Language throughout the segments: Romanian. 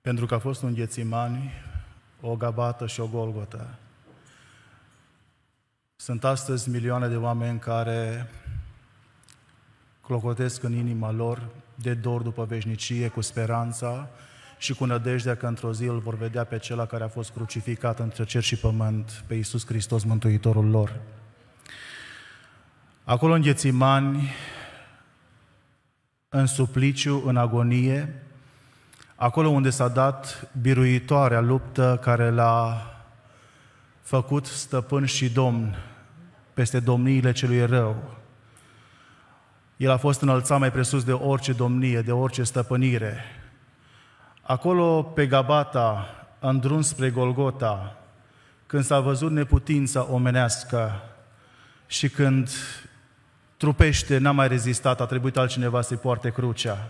pentru că a fost un ghețimani, o gabată și o golgotă. Sunt astăzi milioane de oameni care clocotesc în inima lor de dor după veșnicie, cu speranța și cu nădejdea că într-o zi îl vor vedea pe cel care a fost crucificat între cer și pământ, pe Iisus Hristos, Mântuitorul lor. Acolo în Ghețimani, în supliciu, în agonie, acolo unde s-a dat biruitoarea luptă care l-a făcut stăpân și domn peste domniile celui rău. El a fost înălțat mai presus de orice domnie, de orice stăpânire. Acolo, pe Gabata, în drum spre Golgota, când s-a văzut neputința omenească și când trupește n-a mai rezistat, a trebuit altcineva să-i poarte crucea.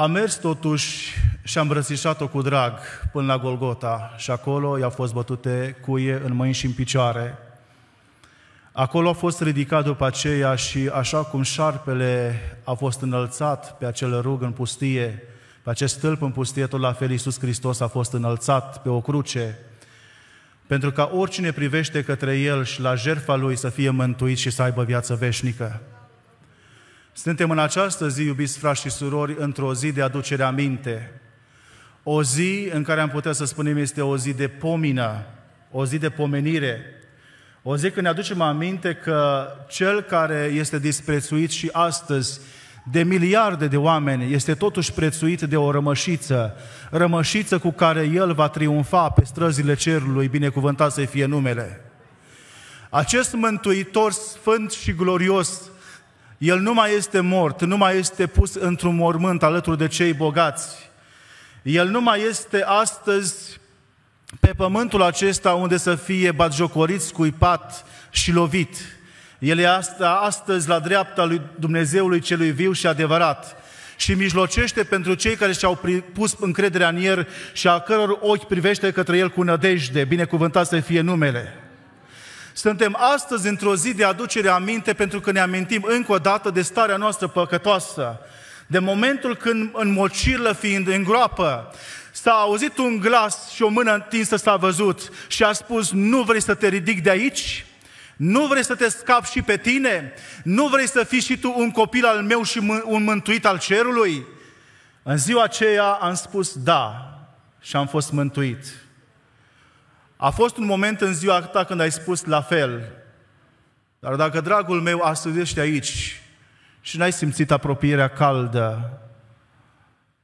A mers totuși și am îmbrățișat-o cu drag până la Golgota și acolo i-au fost bătute cuie în mâini și în picioare. Acolo a fost ridicat după aceea și așa cum șarpele a fost înălțat pe acel rug în pustie, pe acest stâlp în pustie, tot la fel Iisus Hristos a fost înălțat pe o cruce, pentru ca oricine privește către El și la jertfa Lui să fie mântuit și să aibă viață veșnică. Suntem în această zi, iubiți frați și surori, într-o zi de aducere a minte, O zi în care am putea să spunem este o zi de pomină, o zi de pomenire. O zi când ne aducem aminte că cel care este disprețuit și astăzi de miliarde de oameni este totuși prețuit de o rămășiță, rămășiță cu care el va triumfa pe străzile cerului, binecuvântat să fie numele. Acest Mântuitor sfânt și glorios el nu mai este mort, nu mai este pus într-un mormânt alături de cei bogați. El nu mai este astăzi pe pământul acesta unde să fie batjocorit, scuipat și lovit. El este astăzi la dreapta lui Dumnezeului celui viu și adevărat și mijlocește pentru cei care și-au pus încrederea în El și a căror ochi privește către El cu nădejde, binecuvântat să fie numele. Suntem astăzi într-o zi de aducere aminte pentru că ne amintim încă o dată de starea noastră păcătoasă. De momentul când în mocirlă fiind în groapă, s-a auzit un glas și o mână întinsă s-a văzut și a spus, nu vrei să te ridic de aici? Nu vrei să te scapi și pe tine? Nu vrei să fii și tu un copil al meu și un mântuit al cerului? În ziua aceea am spus da și am fost mântuit. A fost un moment în ziua ta când ai spus la fel, dar dacă, dragul meu, astăzi ești aici și n-ai simțit apropierea caldă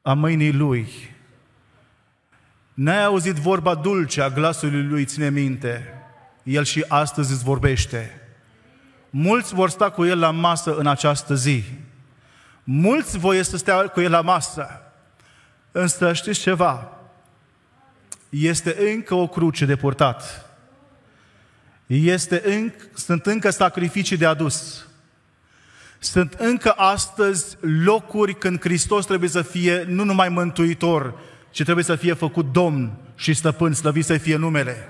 a mâinii Lui, n-ai auzit vorba dulce a glasului Lui, ține minte, El și astăzi îți vorbește. Mulți vor sta cu El la masă în această zi. Mulți voie să stea cu El la masă. Însă știți ceva? este încă o cruce de purtat. Este înc- sunt încă sacrificii de adus. Sunt încă astăzi locuri când Hristos trebuie să fie nu numai mântuitor, ci trebuie să fie făcut domn și stăpân, slăvit să fie numele.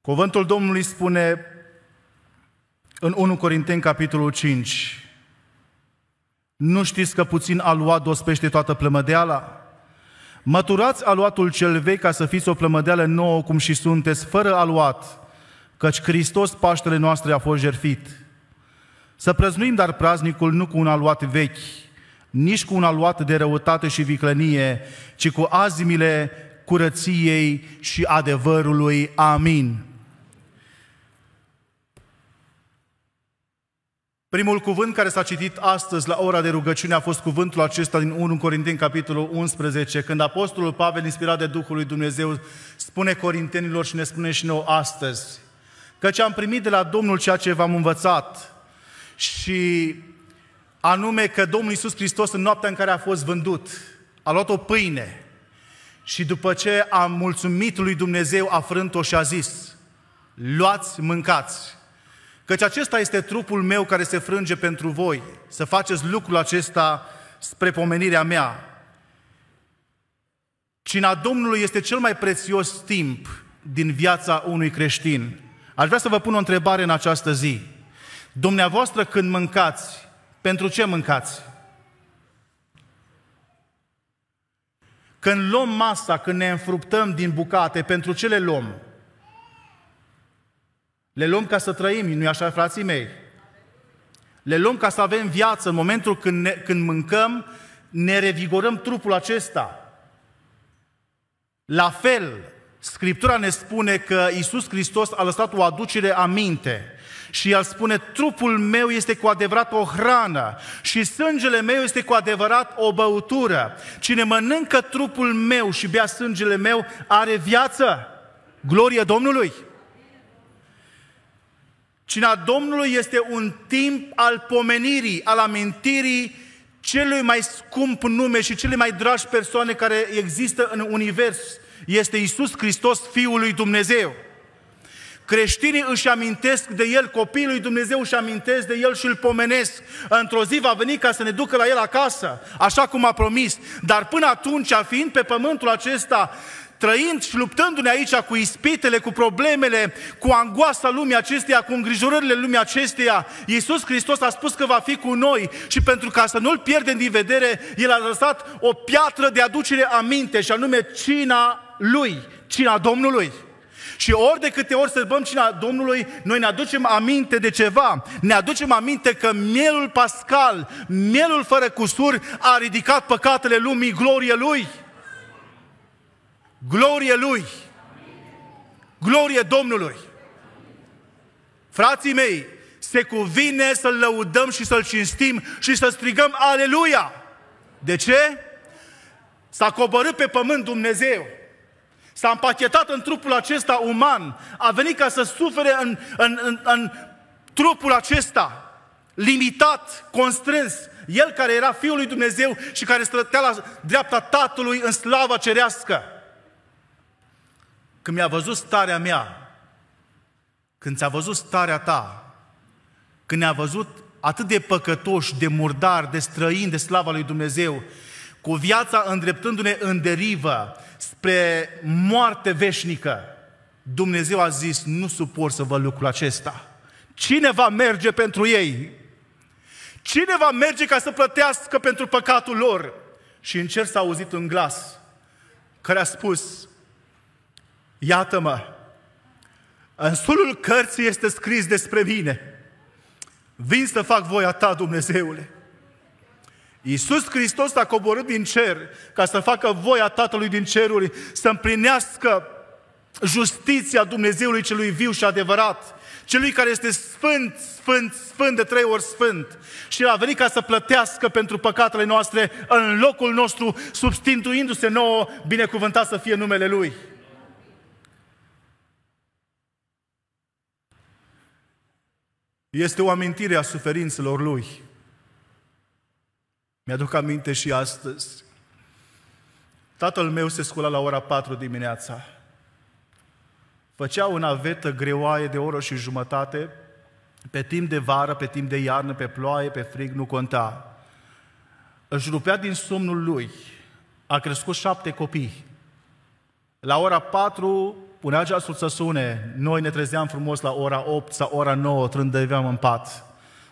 Cuvântul Domnului spune în 1 Corinteni, capitolul 5, nu știți că puțin aluat dospește toată plămădeala? Măturați aluatul cel vechi ca să fiți o plămădeală nouă cum și sunteți, fără aluat, căci Hristos Paștele noastre a fost jerfit. Să prăznuim dar praznicul nu cu un aluat vechi, nici cu un aluat de răutate și viclănie, ci cu azimile curăției și adevărului. Amin. Primul cuvânt care s-a citit astăzi la ora de rugăciune a fost cuvântul acesta din 1 Corinteni, capitolul 11, când Apostolul Pavel, inspirat de Duhul lui Dumnezeu, spune corintenilor și ne spune și nouă astăzi, că ce am primit de la Domnul ceea ce v-am învățat și anume că Domnul Iisus Hristos în noaptea în care a fost vândut, a luat o pâine și după ce a mulțumit lui Dumnezeu, a frânt-o și a zis, luați, mâncați, Căci acesta este trupul meu care se frânge pentru voi, să faceți lucrul acesta spre pomenirea mea. Cina Domnului este cel mai prețios timp din viața unui creștin. Aș vrea să vă pun o întrebare în această zi. Dumneavoastră când mâncați, pentru ce mâncați? Când luăm masa, când ne înfruptăm din bucate, pentru ce le luăm? Le luăm ca să trăim, nu-i așa, frații mei? Le luăm ca să avem viață. În momentul când, ne, când mâncăm, ne revigorăm trupul acesta. La fel, Scriptura ne spune că Isus Hristos a lăsat o aducere a minte și el spune, trupul meu este cu adevărat o hrană și sângele meu este cu adevărat o băutură. Cine mănâncă trupul meu și bea sângele meu are viață. Glorie Domnului! Cina Domnului este un timp al pomenirii, al amintirii celui mai scump nume și cele mai dragi persoane care există în univers. Este Isus Hristos, Fiul lui Dumnezeu. Creștinii își amintesc de El, copiii lui Dumnezeu își amintesc de El și îl pomenesc. Într-o zi va veni ca să ne ducă la El acasă, așa cum a promis. Dar până atunci, fiind pe pământul acesta, trăind și luptându-ne aici cu ispitele, cu problemele, cu angoasa lumii acesteia, cu îngrijorările lumii acesteia, Iisus Hristos a spus că va fi cu noi și pentru ca să nu-L pierdem din vedere, El a lăsat o piatră de aducere aminte și anume cina Lui, cina Domnului. Și ori de câte ori sărbăm cina Domnului, noi ne aducem aminte de ceva. Ne aducem aminte că mielul pascal, mielul fără cusur, a ridicat păcatele lumii, glorie Lui. Glorie Lui! Glorie Domnului! Frații mei, se cuvine să-L lăudăm și să-L cinstim și să strigăm Aleluia! De ce? S-a coborât pe pământ Dumnezeu. S-a împachetat în trupul acesta uman. A venit ca să sufere în, în, în, în trupul acesta, limitat, constrâns. El care era Fiul lui Dumnezeu și care stătea la dreapta Tatălui în slava cerească. Când mi-a văzut starea mea, când ți-a văzut starea ta, când ne-a văzut atât de păcătoși, de murdari, de străini, de slava lui Dumnezeu, cu viața îndreptându-ne în derivă spre moarte veșnică, Dumnezeu a zis, nu suport să vă lucrul acesta. Cine va merge pentru ei? Cine va merge ca să plătească pentru păcatul lor? Și în cer s-a auzit un glas care a spus, Iată-mă, în sulul cărții este scris despre mine. Vin să fac voia ta, Dumnezeule. Iisus Hristos a coborât din cer ca să facă voia Tatălui din ceruri, să împlinească justiția Dumnezeului celui viu și adevărat, celui care este sfânt, sfânt, sfânt de trei ori sfânt. Și El a venit ca să plătească pentru păcatele noastre în locul nostru, substituindu-se nouă, binecuvântat să fie numele Lui. Este o amintire a suferințelor lui. Mi-aduc aminte și astăzi. Tatăl meu se scula la ora 4 dimineața. Făcea o navetă greoaie de oră și jumătate, pe timp de vară, pe timp de iarnă, pe ploaie, pe frig, nu conta. Își rupea din somnul lui. A crescut șapte copii. La ora 4 punea ceasul să sune, noi ne trezeam frumos la ora 8 sau ora 9, trândeveam în pat.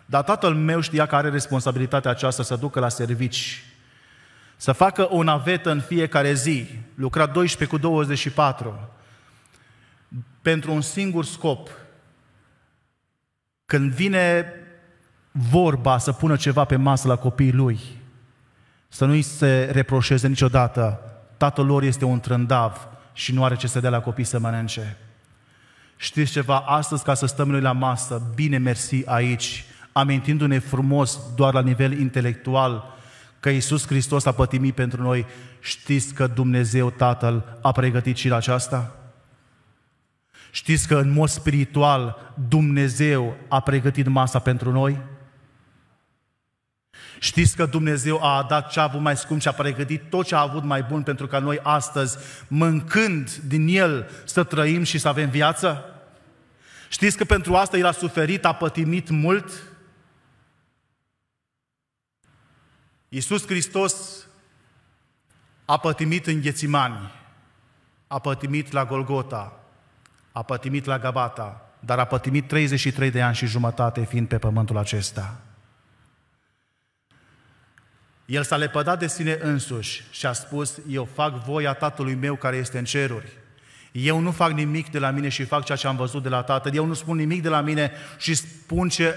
Dar tatăl meu știa că are responsabilitatea aceasta să ducă la servici, să facă o navetă în fiecare zi, lucra 12 cu 24, pentru un singur scop. Când vine vorba să pună ceva pe masă la copiii lui, să nu-i se reproșeze niciodată, tatăl lor este un trândav, și nu are ce să dea la copii să mănânce. Știți ceva? Astăzi, ca să stăm noi la masă, bine mersi aici, amintindu-ne frumos doar la nivel intelectual că Iisus Hristos a pătimit pentru noi, știți că Dumnezeu Tatăl a pregătit și la aceasta? Știți că în mod spiritual Dumnezeu a pregătit masa pentru noi? Știți că Dumnezeu a dat ce a avut mai scump și a pregătit tot ce a avut mai bun pentru ca noi astăzi, mâncând din El, să trăim și să avem viață? Știți că pentru asta El a suferit, a pătimit mult? Iisus Hristos a pătimit în Ghețimani, a pătimit la Golgota, a pătimit la Gabata, dar a pătimit 33 de ani și jumătate fiind pe pământul acesta. El s-a lepădat de sine însuși și a spus, eu fac voia Tatălui meu care este în ceruri. Eu nu fac nimic de la mine și fac ceea ce am văzut de la Tatăl. Eu nu spun nimic de la mine și spun ce,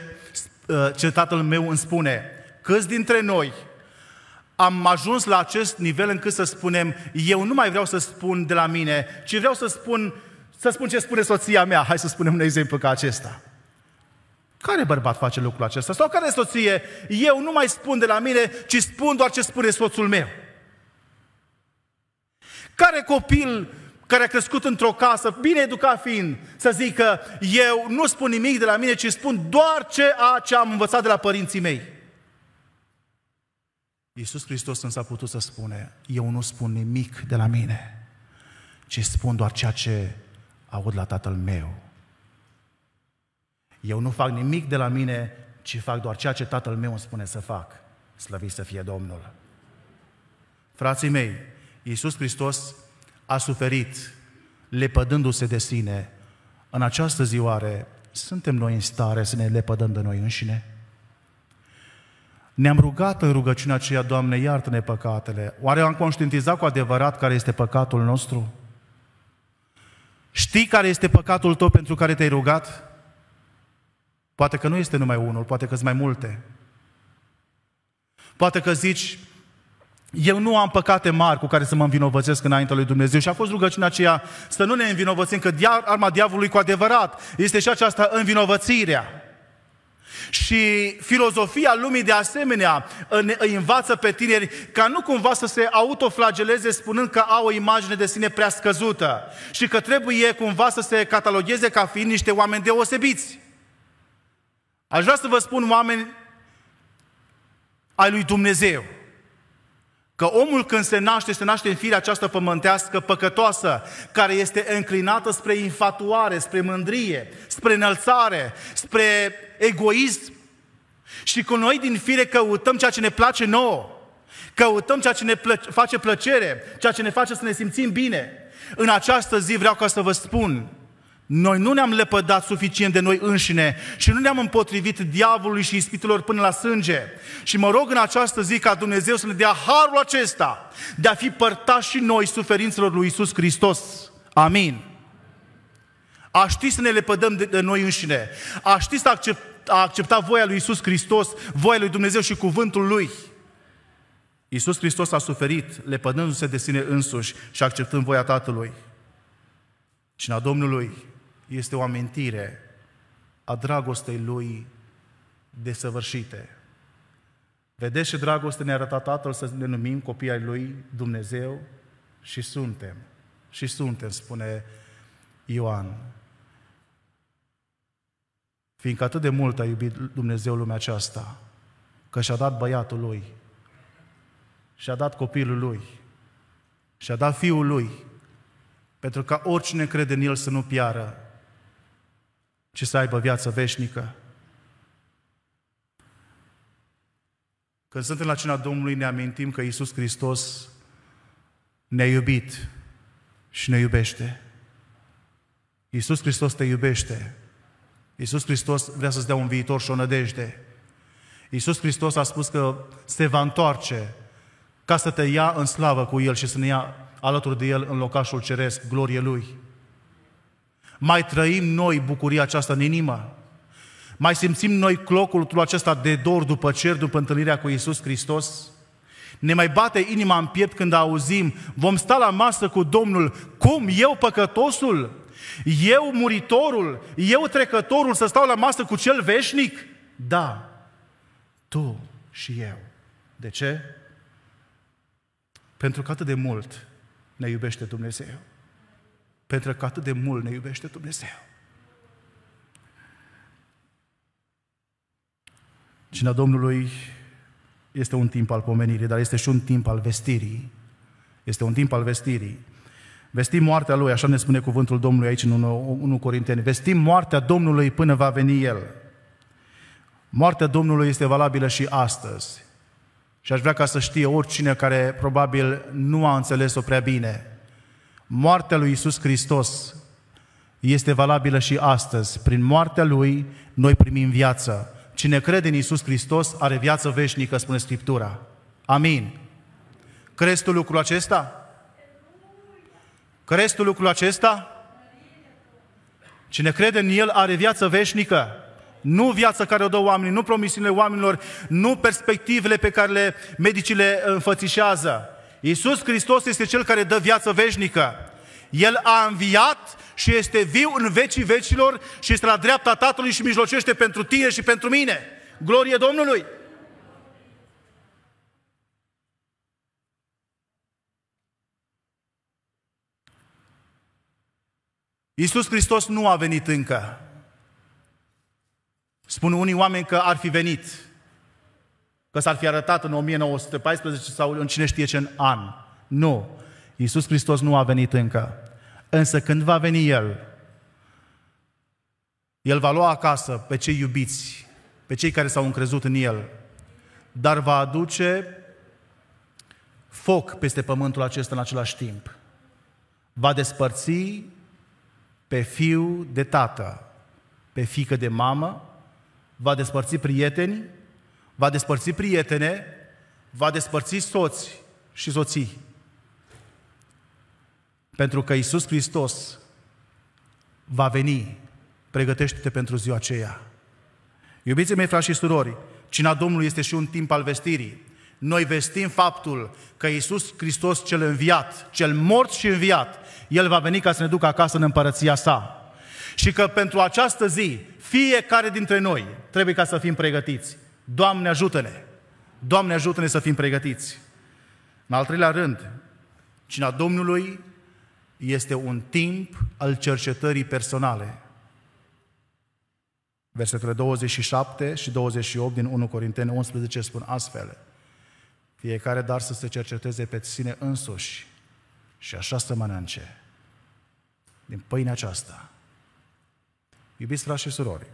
uh, ce Tatăl meu îmi spune. Câți dintre noi am ajuns la acest nivel încât să spunem, eu nu mai vreau să spun de la mine, ci vreau să spun, să spun ce spune soția mea. Hai să spunem un exemplu ca acesta. Care bărbat face lucrul acesta? Sau care soție? Eu nu mai spun de la mine, ci spun doar ce spune soțul meu. Care copil care a crescut într-o casă, bine educat fiind, să zică, eu nu spun nimic de la mine, ci spun doar ce, a, ce am învățat de la părinții mei. Iisus Hristos însă a putut să spune, eu nu spun nimic de la mine, ci spun doar ceea ce aud la Tatăl meu eu nu fac nimic de la mine, ci fac doar ceea ce Tatăl meu îmi spune să fac. Slăviți să fie Domnul! Frații mei, Iisus Hristos a suferit lepădându-se de sine. În această zioare, suntem noi în stare să ne lepădăm de noi înșine? Ne-am rugat în rugăciunea aceea, Doamne, iartă-ne păcatele. Oare am conștientizat cu adevărat care este păcatul nostru? Știi care este păcatul tău pentru care te-ai rugat? Poate că nu este numai unul, poate că sunt mai multe. Poate că zici, eu nu am păcate mari cu care să mă învinovățesc înaintea lui Dumnezeu. Și a fost rugăciunea aceea să nu ne învinovățim, că arma diavolului cu adevărat este și aceasta învinovățirea. Și filozofia lumii de asemenea ă, îi învață pe tineri ca nu cumva să se autoflageleze spunând că au o imagine de sine prea scăzută și că trebuie cumva să se catalogeze ca fiind niște oameni deosebiți. Aș vrea să vă spun, oameni ai lui Dumnezeu, că omul când se naște, se naște în firea aceasta pământească, păcătoasă, care este înclinată spre infatuare, spre mândrie, spre înălțare, spre egoism. Și cu noi din fire căutăm ceea ce ne place nouă, căutăm ceea ce ne plă- face plăcere, ceea ce ne face să ne simțim bine. În această zi vreau ca să vă spun noi nu ne-am lepădat suficient de noi înșine și nu ne-am împotrivit diavolului și ispitelor până la sânge. Și mă rog în această zi ca Dumnezeu să ne dea harul acesta de a fi părtași și noi suferințelor lui Isus Hristos. Amin. A ști să ne lepădăm de noi înșine, a ști să accept, a accepta voia lui Isus Hristos, voia lui Dumnezeu și cuvântul Lui. Isus Hristos a suferit, lepădându-se de sine însuși și acceptând voia Tatălui și a Domnului este o amintire a dragostei Lui desăvârșite. Vedeți ce dragoste ne-a arătat Tatăl să ne numim copii ai Lui Dumnezeu? Și suntem. Și suntem, spune Ioan. Fiindcă atât de mult a iubit Dumnezeu lumea aceasta, că și-a dat băiatul Lui, și-a dat copilul Lui, și-a dat fiul Lui, pentru ca oricine crede în El să nu piară, ci să aibă viață veșnică. Când suntem la cina Domnului, ne amintim că Iisus Hristos ne-a iubit și ne iubește. Iisus Hristos te iubește. Iisus Hristos vrea să-ți dea un viitor și o nădejde. Iisus Hristos a spus că se va întoarce ca să te ia în slavă cu El și să ne ia alături de El în locașul ceresc, glorie Lui. Mai trăim noi bucuria aceasta în inimă? Mai simțim noi clocul acesta de dor după cer, după întâlnirea cu Iisus Hristos? Ne mai bate inima în piept când auzim, vom sta la masă cu Domnul, cum eu păcătosul? Eu muritorul, eu trecătorul să stau la masă cu cel veșnic? Da, tu și eu. De ce? Pentru că atât de mult ne iubește Dumnezeu pentru că atât de mult ne iubește Dumnezeu. Cina Domnului este un timp al pomenirii, dar este și un timp al vestirii. Este un timp al vestirii. Vestim moartea Lui, așa ne spune cuvântul Domnului aici în 1, Corinteni. Vestim moartea Domnului până va veni El. Moartea Domnului este valabilă și astăzi. Și aș vrea ca să știe oricine care probabil nu a înțeles-o prea bine. Moartea lui Isus Hristos este valabilă și astăzi. Prin moartea lui noi primim viață. Cine crede în Isus Hristos are viață veșnică, spune Scriptura. Amin. Crezi tu lucrul acesta? Crezi tu lucrul acesta? Cine crede în El are viață veșnică. Nu viața care o dă oamenii, nu promisiunile oamenilor, nu perspectivele pe care le medicii le înfățișează. Iisus Hristos este Cel care dă viață veșnică. El a înviat și este viu în vecii vecilor și este la dreapta Tatălui și mijlocește pentru tine și pentru mine. Glorie Domnului! Iisus Hristos nu a venit încă. Spun unii oameni că ar fi venit, că s-ar fi arătat în 1914 sau în cine știe ce an. Nu. Iisus Hristos nu a venit încă. Însă când va veni El, El va lua acasă pe cei iubiți, pe cei care s-au încrezut în El, dar va aduce foc peste pământul acesta în același timp. Va despărți pe fiu de tată, pe fică de mamă, va despărți prieteni, va despărți prietene, va despărți soți și soții. Pentru că Isus Hristos va veni, pregătește-te pentru ziua aceea. Iubiții mei, frați și surori, cina Domnului este și un timp al vestirii. Noi vestim faptul că Isus Hristos cel înviat, cel mort și înviat, El va veni ca să ne ducă acasă în împărăția sa. Și că pentru această zi, fiecare dintre noi trebuie ca să fim pregătiți. Doamne ajută-ne! Doamne ajută-ne să fim pregătiți! În al treilea rând, cina Domnului este un timp al cercetării personale. Versetele 27 și 28 din 1 Corinteni 11 spun astfel. Fiecare dar să se cerceteze pe sine însuși și așa să mănânce din pâinea aceasta. Iubiți frați și surori,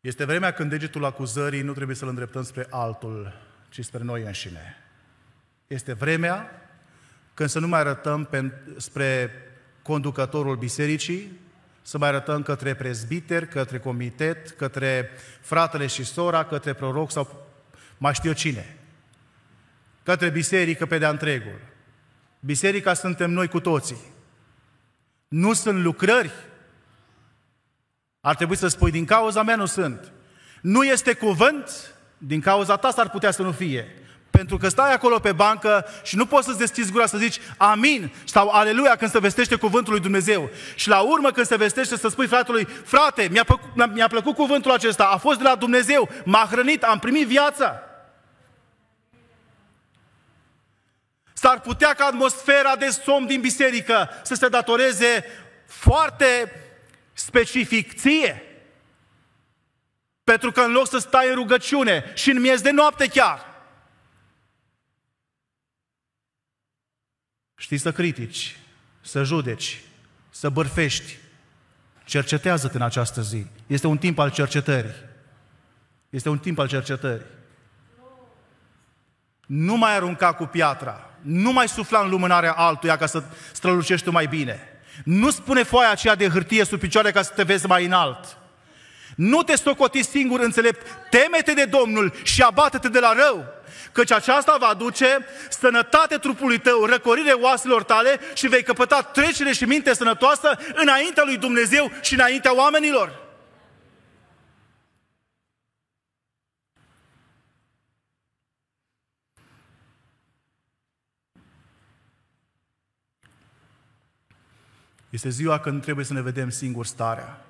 este vremea când degetul acuzării nu trebuie să-l îndreptăm spre altul, ci spre noi înșine. Este vremea când să nu mai arătăm pe, spre conducătorul bisericii, să mai arătăm către prezbiter, către comitet, către fratele și sora, către proroc sau mai știu cine. Către biserică pe de-a întregul. Biserica suntem noi cu toții. Nu sunt lucrări. Ar trebui să spui, din cauza mea nu sunt. Nu este cuvânt, din cauza ta s-ar putea să nu fie. Pentru că stai acolo pe bancă și nu poți să-ți deschizi gura să zici amin sau aleluia când se vestește cuvântul lui Dumnezeu. Și la urmă când se vestește să spui fratelui, frate, mi-a plăcut, mi-a plăcut cuvântul acesta, a fost de la Dumnezeu, m-a hrănit, am primit viața. S-ar putea ca atmosfera de somn din biserică să se datoreze foarte specific ție. Pentru că în loc să stai în rugăciune și în miez de noapte chiar, Știi să critici, să judeci, să bărfești. Cercetează-te în această zi. Este un timp al cercetării. Este un timp al cercetării. Nu mai arunca cu piatra. Nu mai sufla în lumânarea altuia ca să strălucești tu mai bine. Nu spune foaia aceea de hârtie sub picioare ca să te vezi mai înalt. Nu te socoti singur înțelept. Teme-te de Domnul și abate-te de la rău căci aceasta va aduce sănătate trupului tău, răcorire oaselor tale și vei căpăta trecere și minte sănătoasă înaintea lui Dumnezeu și înaintea oamenilor. Este ziua când trebuie să ne vedem singur starea.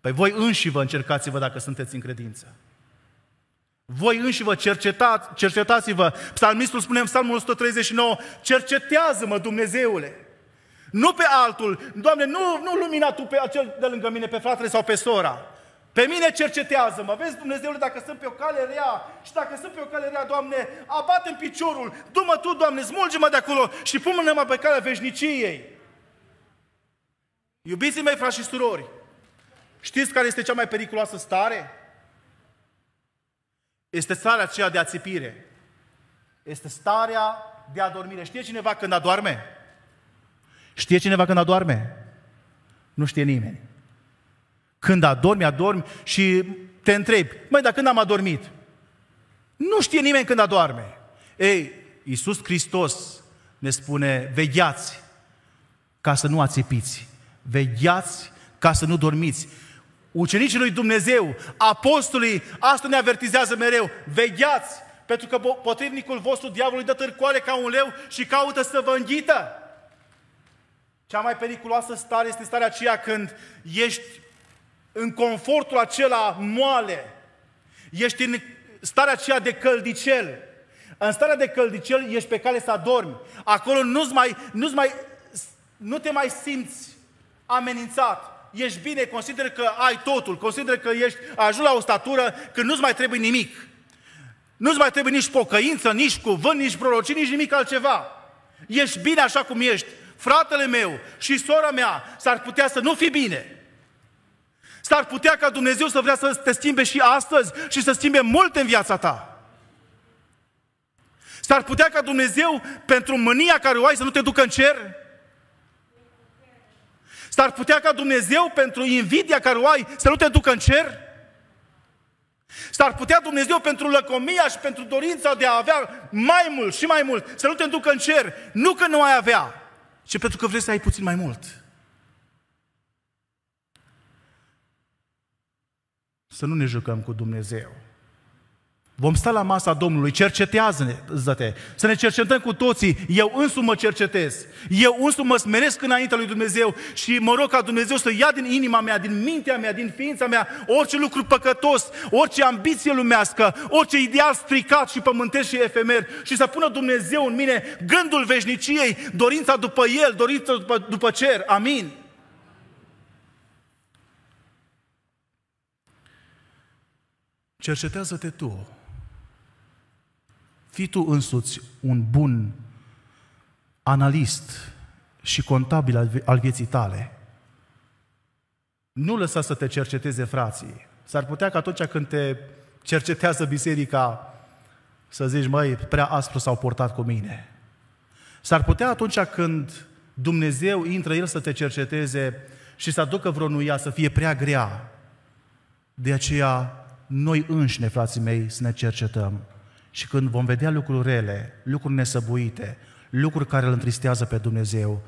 Păi voi înși vă încercați-vă dacă sunteți în credință. Voi înși vă cercetați, cercetați-vă. Psalmistul spune în psalmul 139, cercetează-mă Dumnezeule. Nu pe altul. Doamne, nu, nu lumina tu pe acel de lângă mine, pe fratele sau pe sora. Pe mine cercetează-mă. Vezi, Dumnezeule, dacă sunt pe o cale rea și dacă sunt pe o cale rea, Doamne, abate în piciorul, Dumă Tu, Doamne, smulge-mă de acolo și pune-mă pe calea veșniciei. Iubiții mei, frați și surori, știți care este cea mai periculoasă stare? Este starea aceea de ațipire. Este starea de adormire. Știe cineva când adorme? Știe cineva când adorme? Nu știe nimeni. Când adormi, adormi și te întrebi, măi, dar când am adormit? Nu știe nimeni când adorme. Ei, Iisus Hristos ne spune, vegheați ca să nu ațipiți. Vegheați ca să nu dormiți ucenicii lui Dumnezeu, apostolii, asta ne avertizează mereu, vegheați, pentru că potrivnicul vostru, diavolul, dă târcoale ca un leu și caută să vă înghită. Cea mai periculoasă stare este starea aceea când ești în confortul acela moale, ești în starea aceea de căldicel, în starea de căldicel ești pe cale să adormi. Acolo nu-ți mai, nu mai, nu te mai simți amenințat ești bine, consideră că ai totul, consideră că ești ajuns la o statură când nu-ți mai trebuie nimic. Nu-ți mai trebuie nici pocăință, nici cuvânt, nici prorocii, nici nimic altceva. Ești bine așa cum ești. Fratele meu și sora mea s-ar putea să nu fi bine. S-ar putea ca Dumnezeu să vrea să te schimbe și astăzi și să schimbe mult în viața ta. S-ar putea ca Dumnezeu, pentru mânia care o ai, să nu te ducă în cer, S-ar putea ca Dumnezeu pentru invidia care o ai să nu te ducă în cer? S-ar putea Dumnezeu pentru lăcomia și pentru dorința de a avea mai mult și mai mult să nu te ducă în cer, nu că nu ai avea, ci pentru că vrei să ai puțin mai mult. Să nu ne jucăm cu Dumnezeu. Vom sta la masa Domnului, cercetează-ne, zăte, să ne cercetăm cu toții, eu însumi mă cercetez, eu însumi mă smeresc înaintea lui Dumnezeu și mă rog ca Dumnezeu să ia din inima mea, din mintea mea, din ființa mea, orice lucru păcătos, orice ambiție lumească, orice ideal stricat și pământesc și efemer și să pună Dumnezeu în mine gândul veșniciei, dorința după El, dorința după, după cer, amin. Cercetează-te tu fii tu însuți un bun analist și contabil al vieții tale. Nu lăsa să te cerceteze frații. S-ar putea că atunci când te cercetează biserica să zici, măi, prea aspru s-au portat cu mine. S-ar putea atunci când Dumnezeu intră El să te cerceteze și să aducă vreo nuia, să fie prea grea. De aceea, noi înșine, frații mei, să ne cercetăm. Și când vom vedea lucruri rele, lucruri nesăbuite, lucruri care îl întristează pe Dumnezeu,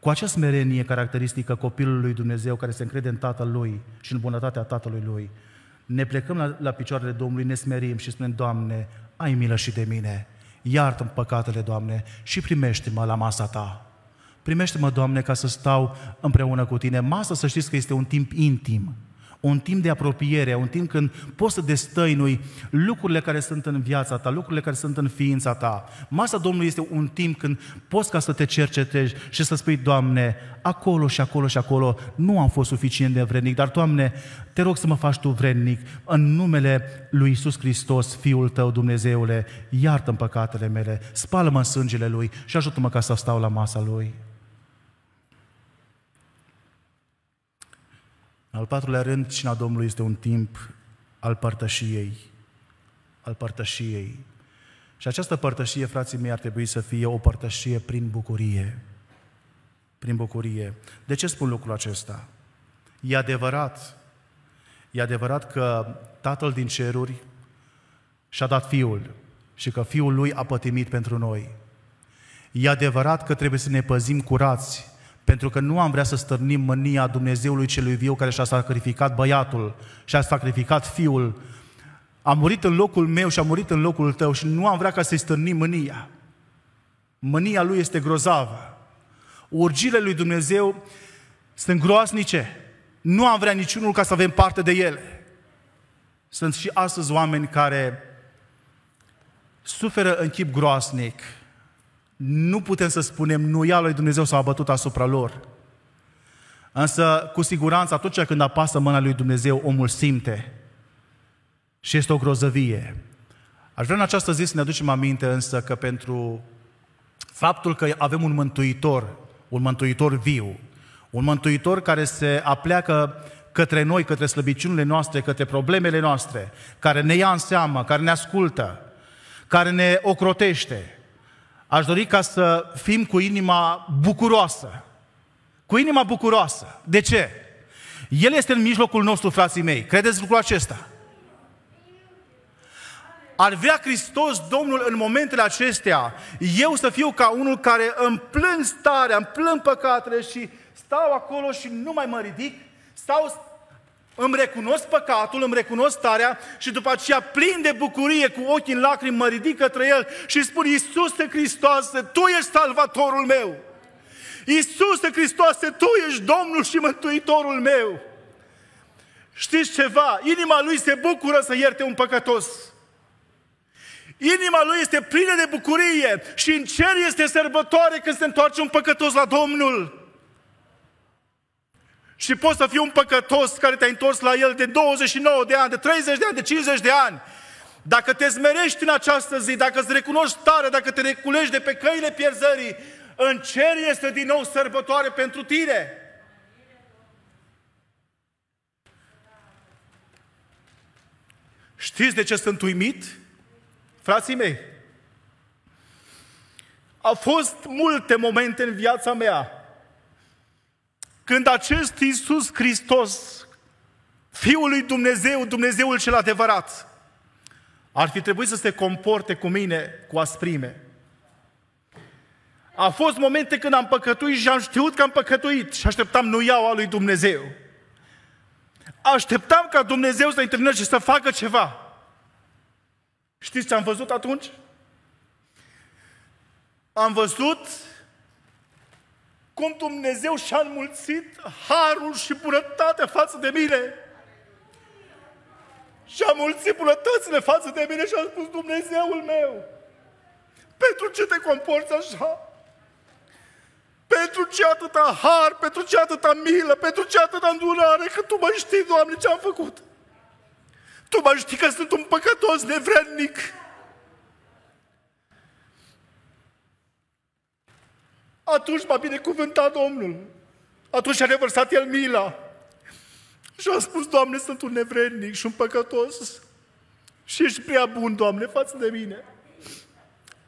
cu acea smerenie caracteristică copilului Dumnezeu care se încrede în Tatăl lui și în bunătatea Tatălui lui, ne plecăm la, la picioarele Domnului, ne smerim și spunem, Doamne, ai milă și de mine, iartă-mi păcatele, Doamne, și primește-mă la masa Ta. Primește-mă, Doamne, ca să stau împreună cu Tine. Masa, să știți că este un timp intim. Un timp de apropiere, un timp când poți să destăinui lucrurile care sunt în viața ta, lucrurile care sunt în ființa ta. Masa Domnului este un timp când poți ca să te cercetezi și să spui, Doamne, acolo și acolo și acolo nu am fost suficient de vrednic, dar, Doamne, te rog să mă faci Tu vrednic în numele lui Isus Hristos, Fiul Tău, Dumnezeule, iartă-mi păcatele mele, spală-mă în sângele Lui și ajută-mă ca să stau la masa Lui. În al patrulea rând, cina Domnului este un timp al părtășiei. Al părtășiei. Și această părtășie, frații mei, ar trebui să fie o părtășie prin bucurie. Prin bucurie. De ce spun lucrul acesta? E adevărat. E adevărat că Tatăl din ceruri și-a dat Fiul și că Fiul Lui a pătimit pentru noi. E adevărat că trebuie să ne păzim curați pentru că nu am vrea să stârnim mânia Dumnezeului celui viu care și-a sacrificat băiatul și-a sacrificat fiul. A murit în locul meu și a murit în locul tău și nu am vrea ca să-i stârnim mânia. Mânia lui este grozavă. Urgile lui Dumnezeu sunt groasnice. Nu am vrea niciunul ca să avem parte de ele. Sunt și astăzi oameni care suferă în chip groasnic – nu putem să spunem ia lui Dumnezeu s-a bătut asupra lor. Însă, cu siguranță, atunci când apasă mâna lui Dumnezeu, omul simte și este o grozăvie. Aș vrea în această zi să ne aducem aminte însă că pentru faptul că avem un mântuitor, un mântuitor viu, un mântuitor care se apleacă către noi, către slăbiciunile noastre, către problemele noastre, care ne ia în seamă, care ne ascultă, care ne ocrotește, Aș dori ca să fim cu inima bucuroasă. Cu inima bucuroasă. De ce? El este în mijlocul nostru, frații mei. Credeți lucrul acesta? Ar vrea Hristos, Domnul, în momentele acestea, eu să fiu ca unul care îmi plâng starea, îmi plâng păcatele și stau acolo și nu mai mă ridic? Sau îmi recunosc păcatul, îmi recunosc starea și după aceea plin de bucurie, cu ochii în lacrimi, mă ridic către El și spun, Iisuse Hristoase, Tu ești salvatorul meu! Iisuse Hristoase, Tu ești Domnul și Mântuitorul meu! Știți ceva? Inima lui se bucură să ierte un păcătos. Inima lui este plină de bucurie și în cer este sărbătoare când se întoarce un păcătos la Domnul. Și poți să fii un păcătos care te-ai întors la el de 29 de ani, de 30 de ani, de 50 de ani. Dacă te zmerești în această zi, dacă îți recunoști tare, dacă te reculești de pe căile pierzării, în cer este din nou sărbătoare pentru tine. Știți de ce sunt uimit? Frații mei, au fost multe momente în viața mea când acest Iisus Hristos, Fiul lui Dumnezeu, Dumnezeul cel adevărat, ar fi trebuit să se comporte cu mine cu asprime. A fost momente când am păcătuit și am știut că am păcătuit și așteptam a lui Dumnezeu. Așteptam ca Dumnezeu să intervină și să facă ceva. Știți ce am văzut atunci? Am văzut cum Dumnezeu și-a înmulțit harul și bunătatea față de mine. Și-a mulțit bunătățile față de mine și a spus, Dumnezeul meu, pentru ce te comporți așa? Pentru ce atâta har, pentru ce atâta milă, pentru ce atâta îndurare, că Tu mă știi, Doamne, ce am făcut. Tu mă știi că sunt un păcătos nevrednic. atunci m-a binecuvântat Domnul. Atunci a revărsat el mila. Și a spus, Doamne, sunt un nevrednic și un păcătos. Și ești prea bun, Doamne, față de mine.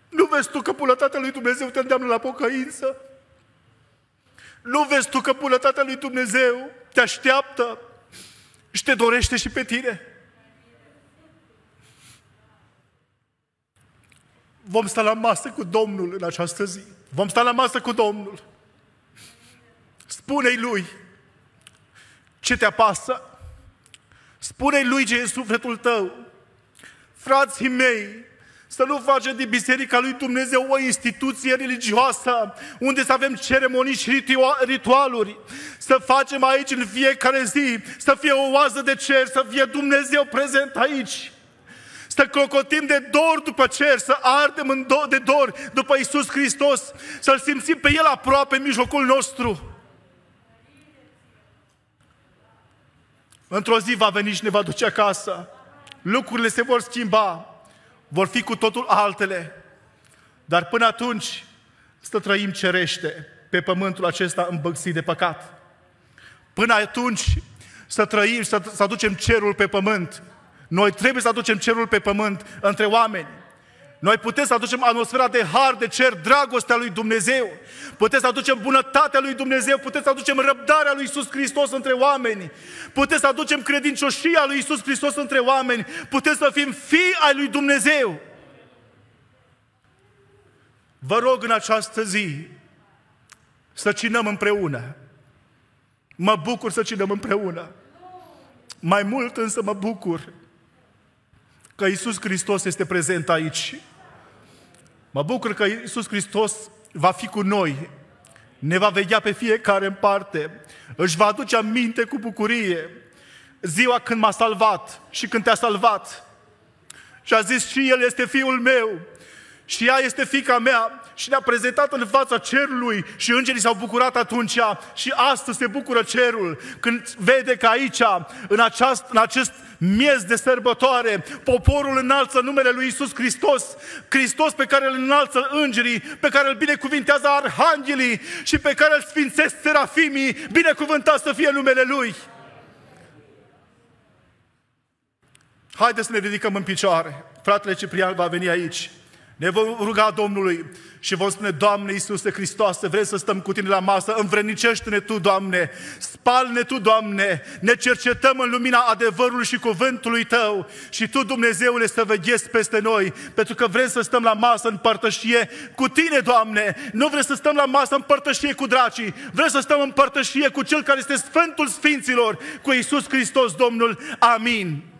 Nu vezi tu că bunătatea lui Dumnezeu te îndeamnă la pocăință? Nu vezi tu că bunătatea lui Dumnezeu te așteaptă și te dorește și pe tine? vom sta la masă cu Domnul în această zi. Vom sta la masă cu Domnul. Spune-i Lui ce te apasă. Spune-i Lui ce e sufletul tău. Frații mei, să nu facem din Biserica lui Dumnezeu o instituție religioasă unde să avem ceremonii și ritualuri. Să facem aici în fiecare zi, să fie o oază de cer, să fie Dumnezeu prezent aici să clocotim de dor după cer, să ardem în do- de dor după Isus Hristos, să-L simțim pe El aproape în mijlocul nostru. Într-o zi va veni și ne va duce acasă. Lucrurile se vor schimba, vor fi cu totul altele. Dar până atunci să trăim cerește pe pământul acesta îmbăxit de păcat. Până atunci să trăim, să, să aducem cerul pe pământ noi trebuie să aducem cerul pe pământ între oameni. Noi putem să aducem atmosfera de har, de cer, dragostea lui Dumnezeu. Putem să aducem bunătatea lui Dumnezeu, putem să aducem răbdarea lui Isus Hristos între oameni. Putem să aducem credincioșia lui Isus Hristos între oameni. Putem să fim fii ai lui Dumnezeu. Vă rog în această zi să cinăm împreună. Mă bucur să cinăm împreună. Mai mult însă mă bucur că Isus Hristos este prezent aici. Mă bucur că Isus Hristos va fi cu noi, ne va vedea pe fiecare în parte, își va aduce aminte cu bucurie ziua când m-a salvat și când te-a salvat. Și a zis și El este Fiul meu, și ea este fica mea și ne-a prezentat în fața cerului și îngerii s-au bucurat atunci și astăzi se bucură cerul când vede că aici, în, aceast, în acest miez de sărbătoare, poporul înalță numele lui Isus Hristos, Hristos pe care îl înalță îngerii, pe care îl binecuvintează arhanghelii și pe care îl sfințesc serafimii, binecuvântat să fie numele Lui. Haideți să ne ridicăm în picioare. Fratele Ciprian va veni aici. Ne vom ruga Domnului și vom spune, Doamne Iisuse Hristoase, vrem să stăm cu Tine la masă, învrednicește ne Tu, Doamne, spalne Tu, Doamne, ne cercetăm în lumina adevărului și cuvântului Tău și Tu, Dumnezeule, să veghezi peste noi, pentru că vrem să stăm la masă în părtășie cu Tine, Doamne, nu vrem să stăm la masă în părtășie cu dracii, vrem să stăm în părtășie cu Cel care este Sfântul Sfinților, cu Iisus Hristos, Domnul. Amin.